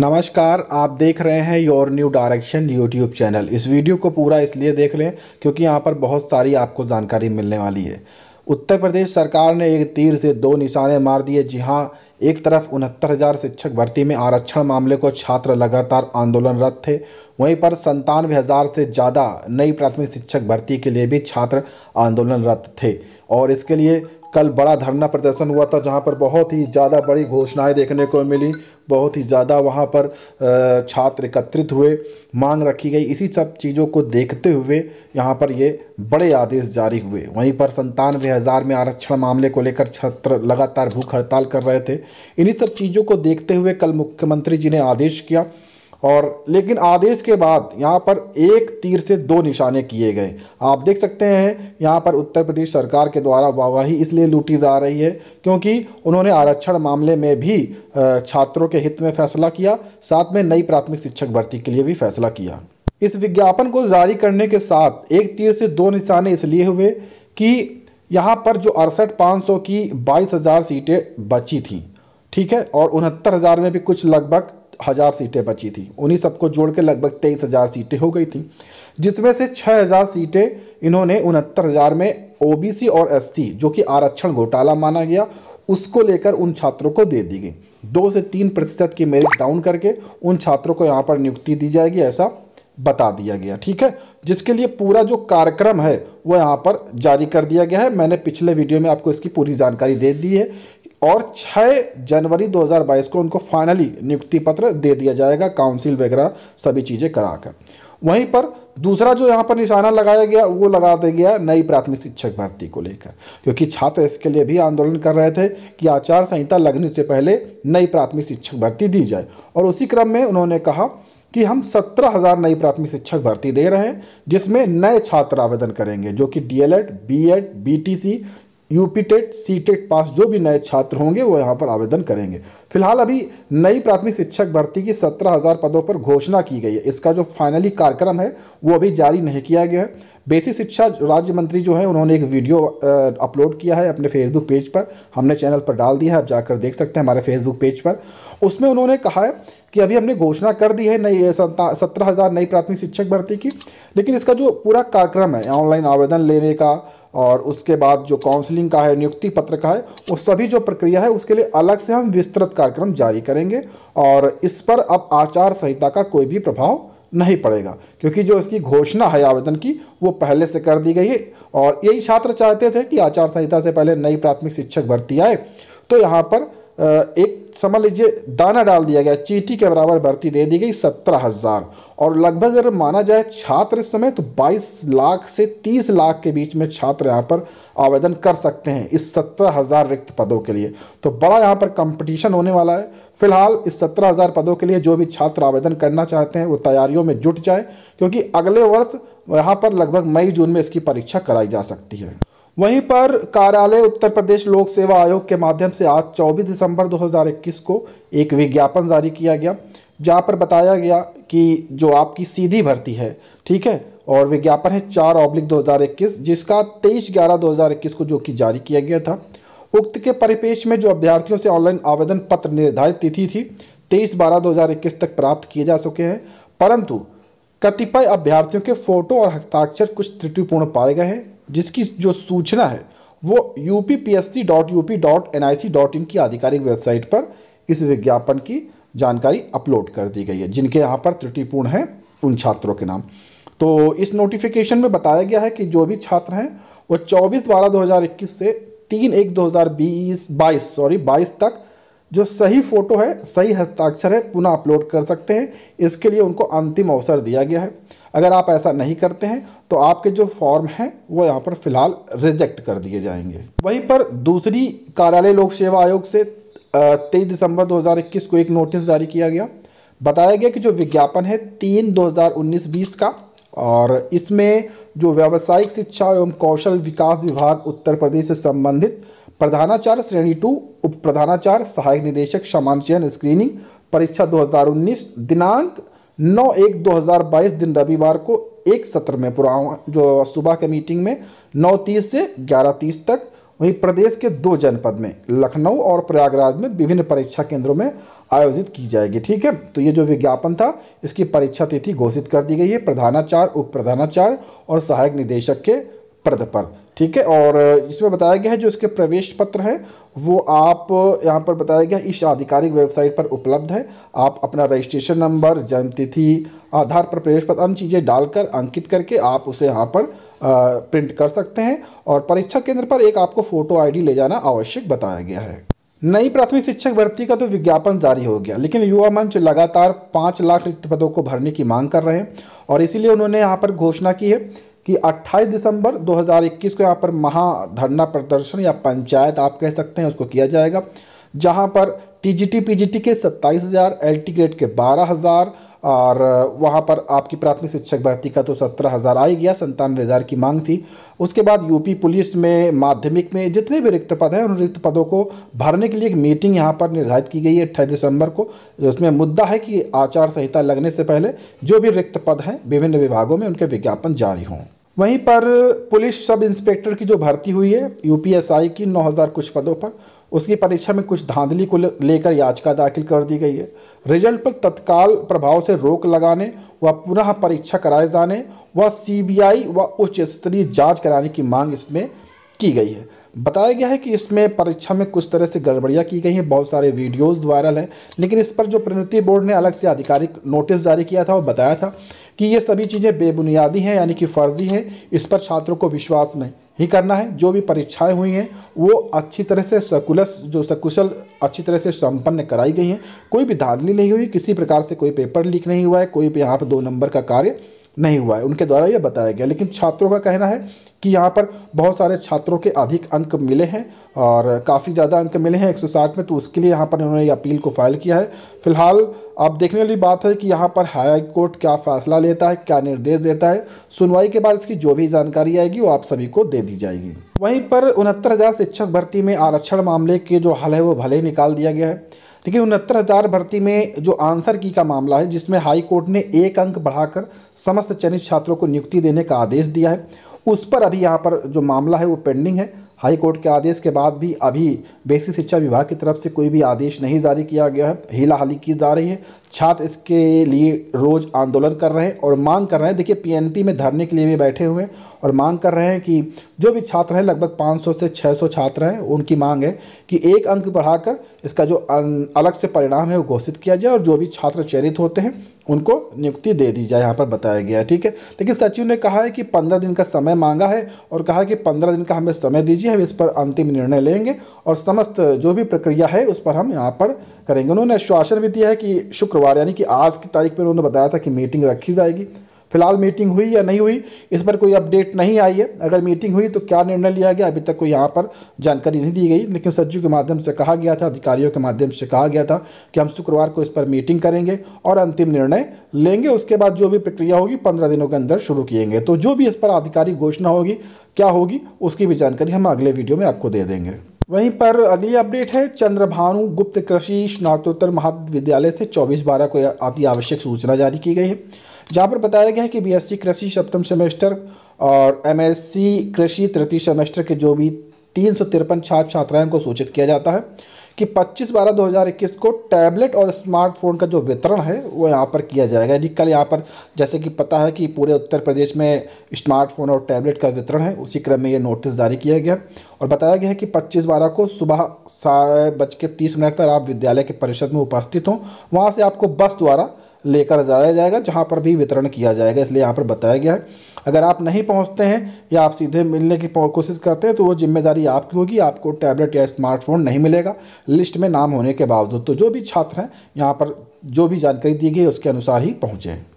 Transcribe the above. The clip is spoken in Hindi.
नमस्कार आप देख रहे हैं your new direction YouTube channel इस वीडियो को पूरा इसलिए देख लें क्योंकि यहाँ पर बहुत सारी आपको जानकारी मिलने वाली है उत्तर प्रदेश सरकार ने एक तीर से दो निशाने मार दिए जी हाँ एक तरफ उनहत्तर हज़ार शिक्षक भर्ती में आरक्षण मामले को छात्र लगातार आंदोलनरत थे वहीं पर संतानवे हज़ार से ज़्यादा नई प्राथमिक शिक्षक भर्ती के लिए भी छात्र आंदोलनरत थे और इसके लिए कल बड़ा धरना प्रदर्शन हुआ था जहां पर बहुत ही ज़्यादा बड़ी घोषणाएं देखने को मिली बहुत ही ज़्यादा वहां पर छात्र एकत्रित हुए मांग रखी गई इसी सब चीज़ों को देखते हुए यहां पर ये बड़े आदेश जारी हुए वहीं पर संतानवे हज़ार में आरक्षण मामले को लेकर छात्र लगातार भूख हड़ताल कर रहे थे इन्हीं सब चीज़ों को देखते हुए कल मुख्यमंत्री जी ने आदेश किया और लेकिन आदेश के बाद यहाँ पर एक तीर से दो निशाने किए गए आप देख सकते हैं यहाँ पर उत्तर प्रदेश सरकार के द्वारा वाहवाही इसलिए लूटी जा रही है क्योंकि उन्होंने आरक्षण मामले में भी छात्रों के हित में फैसला किया साथ में नई प्राथमिक शिक्षक भर्ती के लिए भी फैसला किया इस विज्ञापन को जारी करने के साथ एक तीर से दो निशाने इसलिए हुए कि यहाँ पर जो अड़सठ पाँच सौ की बाईस हज़ार सीटें बची थी ठीक है और उनहत्तर हज़ार में भी कुछ लगभग हज़ार सीटें बची थी उन्हीं सबको जोड़ के लगभग तेईस हज़ार सीटें हो गई थी जिसमें से छः हज़ार सीटें इन्होंने उनहत्तर हज़ार में ओबीसी और एससी जो कि आरक्षण घोटाला माना गया उसको लेकर उन छात्रों को दे दी गई दो से तीन प्रतिशत की मेरिट डाउन करके उन छात्रों को यहाँ पर नियुक्ति दी जाएगी ऐसा बता दिया गया ठीक है जिसके लिए पूरा जो कार्यक्रम है वो यहाँ पर जारी कर दिया गया है मैंने पिछले वीडियो में आपको इसकी पूरी जानकारी दे दी है और 6 जनवरी 2022 को उनको फाइनली नियुक्ति पत्र दे दिया जाएगा काउंसिल वगैरह सभी चीज़ें कराकर वहीं पर दूसरा जो यहाँ पर निशाना लगाया गया वो लगा दिया गया नई प्राथमिक शिक्षक भर्ती को लेकर क्योंकि छात्र इसके लिए भी आंदोलन कर रहे थे कि आचार संहिता लगने से पहले नई प्राथमिक शिक्षक भर्ती दी जाए और उसी क्रम में उन्होंने कहा कि हम सत्रह हज़ार नई प्राथमिक शिक्षक भर्ती दे रहे हैं जिसमें नए छात्र आवेदन करेंगे जो कि DElEd BEd BTC UP TET C TET pass जो भी नए छात्र होंगे वो यहाँ पर आवेदन करेंगे फिलहाल अभी नई प्राथमिक शिक्षक भर्ती की सत्रह हज़ार पदों पर घोषणा की गई है इसका जो फाइनली कार्यक्रम है वो अभी जारी नहीं किया गया है बेसिक शिक्षा राज्य मंत्री जो है उन्होंने एक वीडियो अपलोड किया है अपने फेसबुक पेज पर हमने चैनल पर डाल दिया है आप जाकर देख सकते हैं हमारे फेसबुक पेज पर उसमें उन्होंने कहा है कि अभी हमने घोषणा कर दी है नई सत्रह हज़ार नई प्राथमिक शिक्षक भर्ती की लेकिन इसका जो पूरा कार्यक्रम है ऑनलाइन आवेदन लेने का और उसके बाद जो काउंसलिंग का है नियुक्ति पत्र का है वो सभी जो प्रक्रिया है उसके लिए अलग से हम विस्तृत कार्यक्रम जारी करेंगे और इस पर अब आचार संहिता का कोई भी प्रभाव नहीं पड़ेगा क्योंकि जो इसकी घोषणा है आवेदन की वो पहले से कर दी गई है और यही छात्र चाहते थे कि आचार संहिता से पहले नई प्राथमिक शिक्षक भर्ती आए तो यहाँ पर एक समझ लीजिए दाना डाल दिया गया चीटी के बराबर भर्ती दे दी गई सत्रह हज़ार और लगभग अगर माना जाए छात्र इस समय तो 22 लाख से 30 लाख के बीच में छात्र यहाँ पर आवेदन कर सकते हैं इस सत्रह हज़ार रिक्त पदों के लिए तो बड़ा यहाँ पर कंपटीशन होने वाला है फिलहाल इस सत्रह हज़ार पदों के लिए जो भी छात्र आवेदन करना चाहते हैं वो तैयारियों में जुट जाए क्योंकि अगले वर्ष यहाँ पर लगभग मई जून में इसकी परीक्षा कराई जा सकती है वहीं पर कार्यालय उत्तर प्रदेश लोक सेवा आयोग के माध्यम से आज 24 दिसंबर 2021 को एक विज्ञापन जारी किया गया जहां पर बताया गया कि जो आपकी सीधी भर्ती है ठीक है और विज्ञापन है चार ऑब्लिक 2021 जिसका 23 ग्यारह 2021 को जो कि जारी किया गया था उक्त के परिपेक्ष में जो अभ्यर्थियों से ऑनलाइन आवेदन पत्र निर्धारित तिथि थी तेईस बारह दो तक प्राप्त किए जा चुके हैं परंतु कतिपय अभ्यर्थियों के फोटो और हस्ताक्षर कुछ त्रुटिपूर्ण पाए गए हैं जिसकी जो सूचना है वो U P P S C dot U P dot N I C dot in की आधिकारिक वेबसाइट पर इस विज्ञापन की जानकारी अपलोड कर दी गई है जिनके यहाँ पर त्रुटिपूर्ण है उन छात्रों के नाम तो इस नोटिफिकेशन में बताया गया है कि जो भी छात्र हैं वो 24 बारह 2021 से तीन एक 2020 बाईस सॉरी 22 तक जो सही फोटो है सही हस्ताक्षर है पुनः अपलोड कर सकते हैं इसके लिए उनको अंतिम अवसर दिया गया है अगर आप ऐसा नहीं करते हैं तो आपके जो फॉर्म हैं वो यहाँ पर फिलहाल रिजेक्ट कर दिए जाएंगे वहीं पर दूसरी कार्यालय लोक सेवा आयोग से तेईस दिसंबर 2021 को एक नोटिस जारी किया गया बताया गया कि जो विज्ञापन है तीन 2019-20 का और इसमें जो व्यावसायिक शिक्षा एवं कौशल विकास विभाग उत्तर प्रदेश से संबंधित प्रधानाचार्य श्रेणी टू उप प्रधानाचार्य सहायक निदेशक चयन स्क्रीनिंग परीक्षा 2019 दिनांक नौ एक 2022 दिन रविवार को एक सत्र में पुरा जो सुबह के मीटिंग में नौ तीस से ग्यारह तीस तक वहीं प्रदेश के दो जनपद में लखनऊ और प्रयागराज में विभिन्न परीक्षा केंद्रों में आयोजित की जाएगी ठीक है तो ये जो विज्ञापन था इसकी परीक्षा तिथि घोषित कर दी गई है प्रधानाचार्य उप प्रधानाचार्य और सहायक निदेशक के पद पर ठीक है और इसमें बताया गया है जो इसके प्रवेश पत्र हैं वो आप यहाँ पर बताया गया इस आधिकारिक वेबसाइट पर उपलब्ध है आप अपना रजिस्ट्रेशन नंबर जन्म तिथि आधार पर प्रवेश पत्र अन्य चीज़ें डालकर अंकित करके आप उसे यहाँ पर प्रिंट कर सकते हैं और परीक्षा केंद्र पर एक आपको फ़ोटो आई ले जाना आवश्यक बताया गया है नई प्राथमिक शिक्षक भर्ती का तो विज्ञापन जारी हो गया लेकिन युवा मंच लगातार पाँच लाख रिक्त पदों को भरने की मांग कर रहे हैं और इसीलिए उन्होंने यहाँ पर घोषणा की है कि 28 दिसंबर 2021 को यहाँ पर महाधरना प्रदर्शन या पंचायत आप कह सकते हैं उसको किया जाएगा जहाँ पर टीजीटी पीजीटी के 27,000 एलटी ग्रेड के 12,000 और वहाँ पर आपकी प्राथमिक शिक्षक भर्ती का तो सत्रह हज़ार आ ही गया संतानवे हज़ार की मांग थी उसके बाद यूपी पुलिस में माध्यमिक में जितने भी रिक्त पद हैं उन रिक्त पदों को भरने के लिए एक मीटिंग यहाँ पर निर्धारित की गई है अट्ठाईस दिसंबर को उसमें मुद्दा है कि आचार संहिता लगने से पहले जो भी रिक्त पद हैं विभिन्न विभागों में उनके विज्ञापन जारी हों वहीं पर पुलिस सब इंस्पेक्टर की जो भर्ती हुई है यूपीएसआई की 9000 कुछ पदों पर उसकी परीक्षा में कुछ धांधली को लेकर याचिका दाखिल कर दी गई है रिजल्ट पर तत्काल प्रभाव से रोक लगाने व पुनः परीक्षा कराए जाने व सीबीआई व उच्च स्तरीय जांच कराने की मांग इसमें की गई है बताया गया है कि इसमें परीक्षा में कुछ तरह से गड़बड़ियाँ की गई हैं बहुत सारे वीडियोस वायरल हैं लेकिन इस पर जो प्रोन्नति बोर्ड ने अलग से आधिकारिक नोटिस जारी किया था और बताया था कि ये सभी चीज़ें बेबुनियादी हैं यानी कि फ़र्जी हैं इस पर छात्रों को विश्वास नहीं ही करना है जो भी परीक्षाएं हुई हैं वो अच्छी तरह से सकुलस जो सकुशल अच्छी तरह से संपन्न कराई गई हैं कोई भी धांधली नहीं हुई किसी प्रकार से कोई पेपर लीक नहीं हुआ है कोई भी यहाँ पर दो नंबर का कार्य नहीं हुआ है उनके द्वारा यह बताया गया लेकिन छात्रों का कहना है कि यहाँ पर बहुत सारे छात्रों के अधिक अंक मिले हैं और काफ़ी ज़्यादा अंक मिले हैं 160 में तो उसके लिए यहाँ पर उन्होंने अपील को फाइल किया है फिलहाल अब देखने वाली बात है कि यहाँ पर हाई कोर्ट क्या फैसला लेता है क्या निर्देश देता है सुनवाई के बाद इसकी जो भी जानकारी आएगी वो आप सभी को दे दी जाएगी वहीं पर उनहत्तर शिक्षक भर्ती में आरक्षण मामले के जो हल है वो भले ही निकाल दिया गया है देखिए उनहत्तर हज़ार भर्ती में जो आंसर की का मामला है जिसमें हाई कोर्ट ने एक अंक बढ़ाकर समस्त चयनित छात्रों को नियुक्ति देने का आदेश दिया है उस पर अभी यहाँ पर जो मामला है वो पेंडिंग है हाई कोर्ट के आदेश के बाद भी अभी बेसिक शिक्षा विभाग की तरफ से कोई भी आदेश नहीं जारी किया गया है हीला हाली की जा रही है छात्र इसके लिए रोज़ आंदोलन कर रहे हैं और मांग कर रहे हैं देखिए पीएनपी में धरने के लिए भी बैठे हुए हैं और मांग कर रहे हैं कि जो भी छात्र हैं लगभग 500 से 600 छात्र हैं उनकी मांग है कि एक अंक बढ़ाकर इसका जो अलग से परिणाम है वो घोषित किया जाए और जो भी छात्र चयनित होते हैं उनको नियुक्ति दे दी जाए यहाँ पर बताया गया है ठीक है लेकिन सचिव ने कहा है कि पंद्रह दिन का समय मांगा है और कहा कि पंद्रह दिन का हमें समय दीजिए हम इस पर अंतिम निर्णय लेंगे और समस्त जो भी प्रक्रिया है उस पर हम यहाँ पर करेंगे उन्होंने आश्वासन भी दिया है कि शुक्रवार यानी कि आज की तारीख पर उन्होंने बताया था कि मीटिंग रखी जाएगी फिलहाल मीटिंग हुई या नहीं हुई इस पर कोई अपडेट नहीं आई है अगर मीटिंग हुई तो क्या निर्णय लिया गया अभी तक कोई यहाँ पर जानकारी नहीं दी गई लेकिन सचिव के माध्यम से कहा गया था अधिकारियों के माध्यम से कहा गया था कि हम शुक्रवार को इस पर मीटिंग करेंगे और अंतिम निर्णय लेंगे उसके बाद जो भी प्रक्रिया होगी पंद्रह दिनों के अंदर शुरू किएंगे तो जो भी इस पर आधिकारिक घोषणा होगी क्या होगी उसकी भी जानकारी हम अगले वीडियो में आपको दे देंगे वहीं पर अगली अपडेट है चंद्रभानु गुप्त कृषि स्नातोत्तर महाविद्यालय से 24 बारह को अति आवश्यक सूचना जारी की गई है जहाँ पर बताया गया है कि बीएससी कृषि सप्तम सेमेस्टर और एमएससी कृषि तृतीय सेमेस्टर के जो भी तीन सौ तिरपन छात्र छात्राएं को सूचित किया जाता है कि 25 बारह 2021 को टैबलेट और स्मार्टफोन का जो वितरण है वो यहाँ पर किया जाएगा यानी कल यहाँ पर जैसे कि पता है कि पूरे उत्तर प्रदेश में स्मार्टफोन और टैबलेट का वितरण है उसी क्रम में ये नोटिस जारी किया गया और बताया गया है कि 25 बारह को सुबह सात बज के तीस मिनट पर आप विद्यालय के परिषद में उपस्थित हों वहाँ से आपको बस द्वारा लेकर जाया जाएगा जहाँ पर भी वितरण किया जाएगा इसलिए यहाँ पर बताया गया है अगर आप नहीं पहुँचते हैं या आप सीधे मिलने की कोशिश करते हैं तो वो जिम्मेदारी आपकी होगी आपको टैबलेट या स्मार्टफोन नहीं मिलेगा लिस्ट में नाम होने के बावजूद तो जो भी छात्र हैं यहाँ पर जो भी जानकारी दी गई उसके अनुसार ही पहुँचें